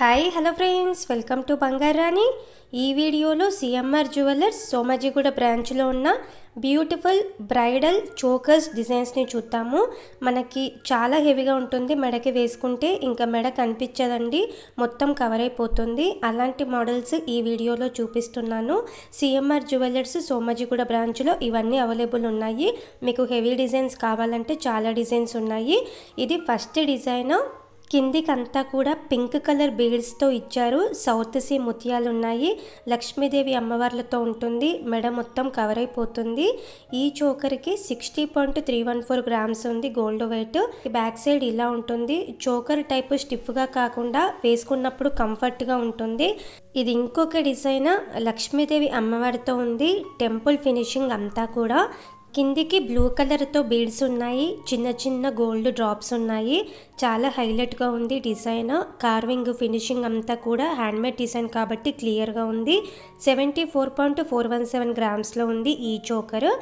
hi hello friends welcome to Bangarani ఈ వీడియోలో CMR jewellers Somajiguda బ్రాంచ్లో ఉన్న బ్యూటిఫుల్ బ్రైడల్ చోకర్స్ డిజైన్స్ని చూద్దాము మనకి చాలా హెవీగా ఉంటుంది మెడకి వేసుకుంటే ఇంకా మెడ కనిపించదండి మొత్తం కవర్ అయిపోతుంది అలాంటి మోడల్స్ ఈ వీడియోలో చూపిస్తున్నాను సిఎంఆర్ జ్యువెలర్స్ సోమాజిగూడ బ్రాంచ్లో ఇవన్నీ అవైలబుల్ ఉన్నాయి మీకు హెవీ డిజైన్స్ కావాలంటే చాలా డిజైన్స్ ఉన్నాయి ఇది ఫస్ట్ డిజైన్ కిందికంతా కూడా పింక్ కలర్ బీడ్స్తో ఇచ్చారు సౌత్ సీ ముత్యాలు ఉన్నాయి లక్ష్మీదేవి అమ్మవార్లతో ఉంటుంది మెడ మొత్తం కవర్ అయిపోతుంది ఈ చోకర్కి sixty point three one four grams ఉంది గోల్డ్ వెయిట్ బ్యాక్ సైడ్ ఇలా ఉంటుంది చోకర్ టైప్ స్టిఫ్గా కాకుండా వేసుకున్నప్పుడు కంఫర్ట్గా ఉంటుంది ఇది ఇంకొక డిజైన్ లక్ష్మీదేవి అమ్మవారితో ఉంది టెంపుల్ ఫినిషింగ్ అంతా కూడా కిందికి బ్లూ కలర్తో బీడ్స్ ఉన్నాయి చిన్న చిన్న గోల్డ్ డ్రాప్స్ ఉన్నాయి చాలా హైలైట్గా ఉంది డిజైన్ కార్వింగ్ ఫినిషింగ్ అంతా కూడా హ్యాండ్మేడ్ డిజైన్ కాబట్టి క్లియర్గా ఉంది seventy four point four one seven గ్రామ్స్లో ఉంది ఈ చోకరు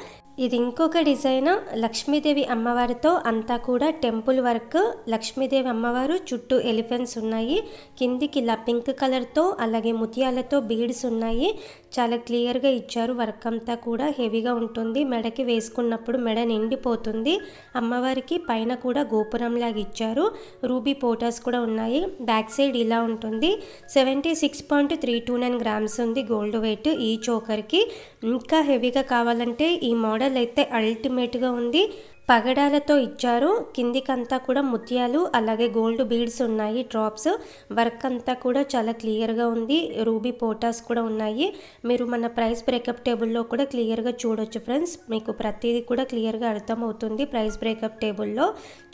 ఇది ఇంకొక డిజైన్ లక్ష్మీదేవి అమ్మవారితో అంతా కూడా టెంపుల్ వర్క్ లక్ష్మీదేవి అమ్మవారు చుట్టూ ఎలిఫెంట్స్ ఉన్నాయి కిందికి ఇలా పింక్ కలర్తో అలాగే ముత్యాలతో బీడ్స్ ఉన్నాయి చాలా క్లియర్గా ఇచ్చారు వర్క్ అంతా కూడా హెవీగా ఉంటుంది మెడకి వేసుకున్నప్పుడు మెడ నిండిపోతుంది అమ్మవారికి పైన కూడా గోపురం లాగా ఇచ్చారు రూబీ పోటాస్ కూడా ఉన్నాయి బ్యాక్ సైడ్ ఇలా ఉంటుంది seventy six point three two nine grams ఉంది గోల్డ్ వెయిట్ ఈ చోకర్కి ఇంకా హెవీగా కావాలంటే ఈ మోడల్ మోడల్ అయితే అల్టిమేట్గా ఉంది పగడాలతో ఇచ్చారు కిందికంతా కూడా ముత్యాలు అలాగే గోల్డ్ బీడ్స్ ఉన్నాయి డ్రాప్స్ వర్క్ అంతా కూడా చాలా క్లియర్గా ఉంది రూబీ పోటాస్ కూడా ఉన్నాయి మీరు మన ప్రైస్ బ్రేకప్ టేబుల్లో కూడా క్లియర్గా చూడొచ్చు ఫ్రెండ్స్ మీకు ప్రతిదీ కూడా క్లియర్గా అర్థమవుతుంది ప్రైస్ బ్రేకప్ టేబుల్లో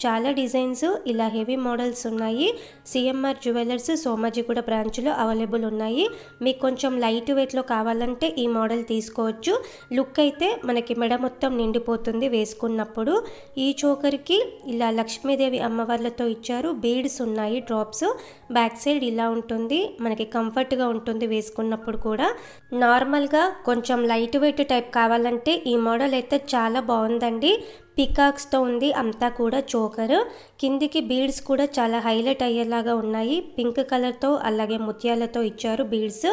చాలా డిజైన్స్ ఇలా హెవీ మోడల్స్ ఉన్నాయి సిఎంఆర్ జ్యువెలర్స్ సోమాజిగూడ బ్రాంచ్లో అవైలబుల్ ఉన్నాయి మీకు కొంచెం లైట్ వెయిట్లో కావాలంటే ఈ మోడల్ తీసుకోవచ్చు లుక్ అయితే మనకి మెడ మొత్తం నిండిపోతుంది వేసుకున్నప్పుడు ఈ చోకర్కి ఇలా లక్ష్మీదేవి అమ్మవార్లతో ఇచ్చారు బీడ్స్ ఉన్నాయి డ్రాప్స్ బ్యాక్ సైడ్ ఇలా ఉంటుంది మనకి కంఫర్ట్గా ఉంటుంది వేసుకున్నప్పుడు కూడా నార్మల్గా కొంచెం లైట్ వెయిట్ టైప్ కావాలంటే ఈ మోడల్ అయితే చాలా బాగుందండి పికాక్స్తో ఉంది అంతా కూడా చోకర్ కిందికి బీడ్స్ కూడా చాలా హైలైట్ అయ్యేలాగా ఉన్నాయి పింక్ కలర్తో అలాగే ముత్యాలతో ఇచ్చారు beads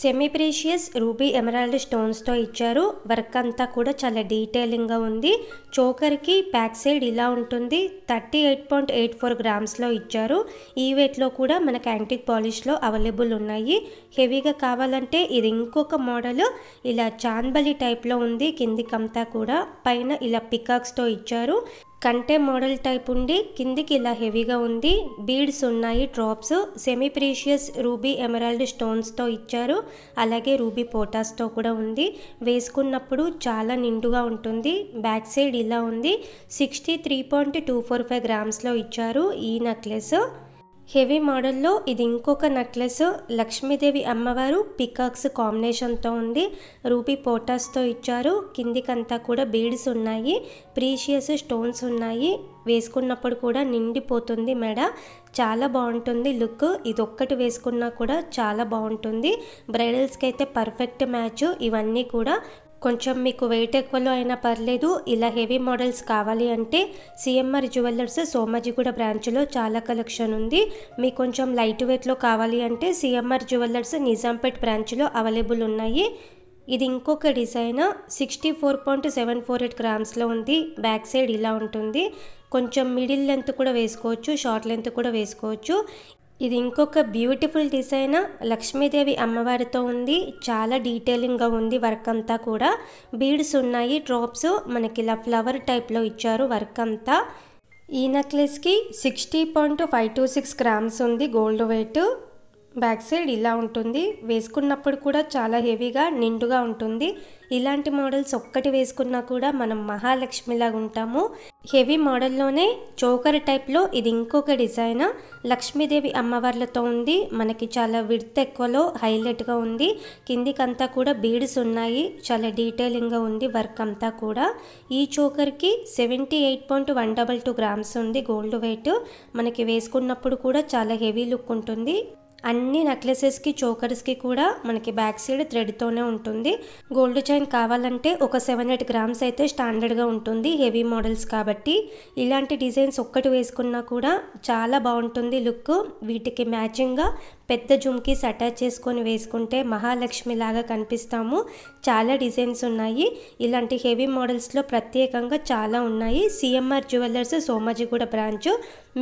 semi precious ruby emerald స్టోన్స్తో ఇచ్చారు వర్క్ అంతా కూడా చాలా డీటెయిలింగ్గా ఉంది చోకర్కి బ్యాక్ సైడ్ ఇలా ఉంటుంది thirty eight point eight four గ్రామ్స్లో ఇచ్చారు ఈ వెయిట్లో కూడా మనకు యాంటిక్ పాలిష్లో అవైలబుల్ ఉన్నాయి హెవీగా కావాలంటే ఇది ఇంకొక మోడల్ ఇలా చాన్బలి టైప్లో ఉంది కిందికంతా కూడా పైన ఇలా పికాక్స్తో ఇచ్చారు కంటే మోడల్ టైప్ ఉండి కిందికి ఇలా హెవీగా ఉంది బీడ్స్ ఉన్నాయి drops semi precious ruby emerald స్టోన్స్తో ఇచ్చారు అలాగే రూబీ పోటాస్తో కూడా ఉంది వేసుకున్నప్పుడు చాలా నిండుగా ఉంటుంది బ్యాక్ సైడ్ ఇలా ఉంది sixty three point two four five గ్రామ్స్లో ఇచ్చారు ఈ నెక్లెస్ హెవీ మోడల్లో ఇది ఇంకొక నెక్లెస్ లక్ష్మీదేవి అమ్మవారు పికాక్స్ కాంబినేషన్తో ఉంది రూపీ పోటాస్తో ఇచ్చారు కిందికంతా కూడా బీడ్స్ ఉన్నాయి ప్రీషియస్ స్టోన్స్ ఉన్నాయి వేసుకున్నప్పుడు కూడా నిండిపోతుంది మెడ చాలా బాగుంటుంది లుక్ ఇది ఒక్కటి వేసుకున్నా కూడా చాలా బాగుంటుంది బ్రైడల్స్కి అయితే పర్ఫెక్ట్ మ్యాచ్ ఇవన్నీ కూడా కొంచెం మీకు వెయిట్ ఎక్కువలో అయినా పర్లేదు ఇలా హెవీ మోడల్స్ కావాలి అంటే సిఎంఆర్ జ్యువెలర్స్ సోమాజిగూడ బ్రాంచ్లో చాలా కలెక్షన్ ఉంది మీకు కొంచెం లైట్ వెయిట్లో కావాలి అంటే సిఎంఆర్ జ్యువెలర్స్ నిజాంపేట్ బ్రాంచ్లో అవైలబుల్ ఉన్నాయి ఇది ఇంకొక design sixty four point seven four eight గ్రామ్స్లో ఉంది బ్యాక్ సైడ్ ఇలా ఉంటుంది కొంచెం మిడిల్ లెంత్ కూడా వేసుకోవచ్చు షార్ట్ లెంత్ కూడా వేసుకోవచ్చు ఇది ఇంకొక బ్యూటిఫుల్ డిజైన్ లక్ష్మీదేవి అమ్మవారితో ఉంది చాలా డీటెయిలింగ్గా ఉంది వర్క్ అంతా కూడా బీడ్స్ ఉన్నాయి డ్రాప్స్ మనకి ఇలా ఫ్లవర్ టైప్లో ఇచ్చారు వర్క్ అంతా ఈ నెక్లెస్కి sixty point five two six grams ఉంది గోల్డ్ వెయిట్ బ్యాక్ సైడ్ ఇలా ఉంటుంది వేసుకున్నప్పుడు కూడా చాలా హెవీగా నిండుగా ఉంటుంది ఇలాంటి మోడల్స్ ఒక్కటి వేసుకున్నా కూడా మనం మహాలక్ష్మిలాగా ఉంటాము హెవీ మోడల్లోనే చోకర్ టైప్లో ఇది ఇంకొక డిజైన్ లక్ష్మీదేవి అమ్మవార్లతో ఉంది మనకి చాలా విడత్ ఎక్కువలో హైలైట్గా ఉంది కిందికంతా కూడా బీడ్స్ ఉన్నాయి చాలా డీటెయిలింగ్గా ఉంది వర్క్ అంతా కూడా ఈ చోకర్కి seventy eight point one double two grams ఉంది గోల్డ్ వెయిట్ మనకి వేసుకున్నప్పుడు కూడా చాలా హెవీ లుక్ ఉంటుంది అన్ని నెక్లెసెస్కి చోకర్స్కి కూడా మనకి బ్యాక్ సైడ్ థ్రెడ్తోనే ఉంటుంది గోల్డ్ చైన్ కావాలంటే ఒక సెవెన్ ఎయిట్ గ్రామ్స్ అయితే స్టాండర్డ్గా ఉంటుంది హెవీ మోడల్స్ కాబట్టి ఇలాంటి డిజైన్స్ ఒక్కటి వేసుకున్నా కూడా చాలా బాగుంటుంది లుక్ వీటికి మ్యాచింగ్గా పెద్ద జుమ్కీస్ అటాచ్ చేసుకొని వేసుకుంటే మహాలక్ష్మిలాగా కనిపిస్తాము చాలా డిజైన్స్ ఉన్నాయి ఇలాంటి హెవీ మోడల్స్లో ప్రత్యేకంగా చాలా ఉన్నాయి సిఎంఆర్ జ్యువెలర్స్ సోమాజిగూడ బ్రాంచ్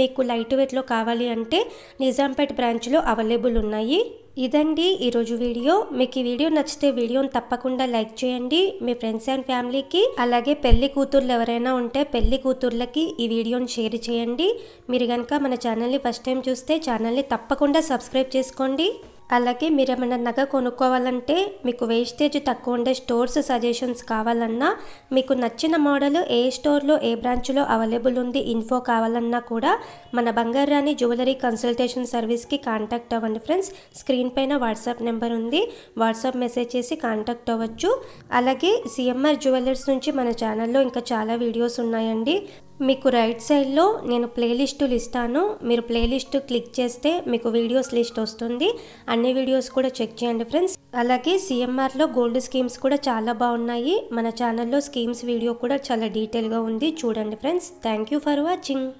మీకు లైట్ వెయిట్లో కావాలి అంటే నిజాంపేట్ బ్రాంచ్లో అవైలబుల్ ఉన్నాయి ఇదండి ఈరోజు వీడియో మీకు ఈ వీడియో నచ్చితే వీడియోని తప్పకుండా లైక్ చేయండి మీ ఫ్రెండ్స్ అండ్ ఫ్యామిలీకి అలాగే పెళ్లి కూతుర్లు ఎవరైనా ఉంటే పెళ్లి కూతుర్లకి ఈ వీడియోని షేర్ చేయండి మీరు కనుక మన ఛానల్ని ఫస్ట్ టైం చూస్తే ఛానల్ని తప్పకుండా సబ్స్క్రైబ్ చేసుకోండి అలాగే మీరు ఏమైనా నగ కొనుక్కోవాలంటే మీకు వేస్టేజ్ తక్కువ ఉండే స్టోర్స్ సజెషన్స్ కావాలన్నా మీకు నచ్చిన మోడల్ ఏ స్టోర్లో ఏ బ్రాంచ్లో అవైలబుల్ ఉంది ఇన్ఫో కావాలన్నా కూడా మన బంగారాని జ్యువెలరీ కన్సల్టేషన్ సర్వీస్కి కాంటాక్ట్ అవ్వండి ఫ్రెండ్స్ స్క్రీన్ పైన వాట్సాప్ నెంబర్ ఉంది వాట్సాప్ మెసేజ్ చేసి కాంటాక్ట్ అవ్వచ్చు అలాగే సిఎంఆర్ జ్యువెలర్స్ నుంచి మన ఛానల్లో ఇంకా చాలా వీడియోస్ ఉన్నాయండి మీకు రైట్ సైడ్లో నేను ప్లేలిస్టులు ఇస్తాను మీరు ప్లేలిస్ట్ క్లిక్ చేస్తే మీకు వీడియోస్ లిస్ట్ వస్తుంది అన్ని వీడియోస్ కూడా చెక్ చేయండి ఫ్రెండ్స్ అలాగే సిఎంఆర్లో గోల్డ్ స్కీమ్స్ కూడా చాలా బాగున్నాయి మన ఛానల్లో స్కీమ్స్ వీడియో కూడా చాలా డీటెయిల్గా ఉంది చూడండి ఫ్రెండ్స్ థ్యాంక్ ఫర్ వాచింగ్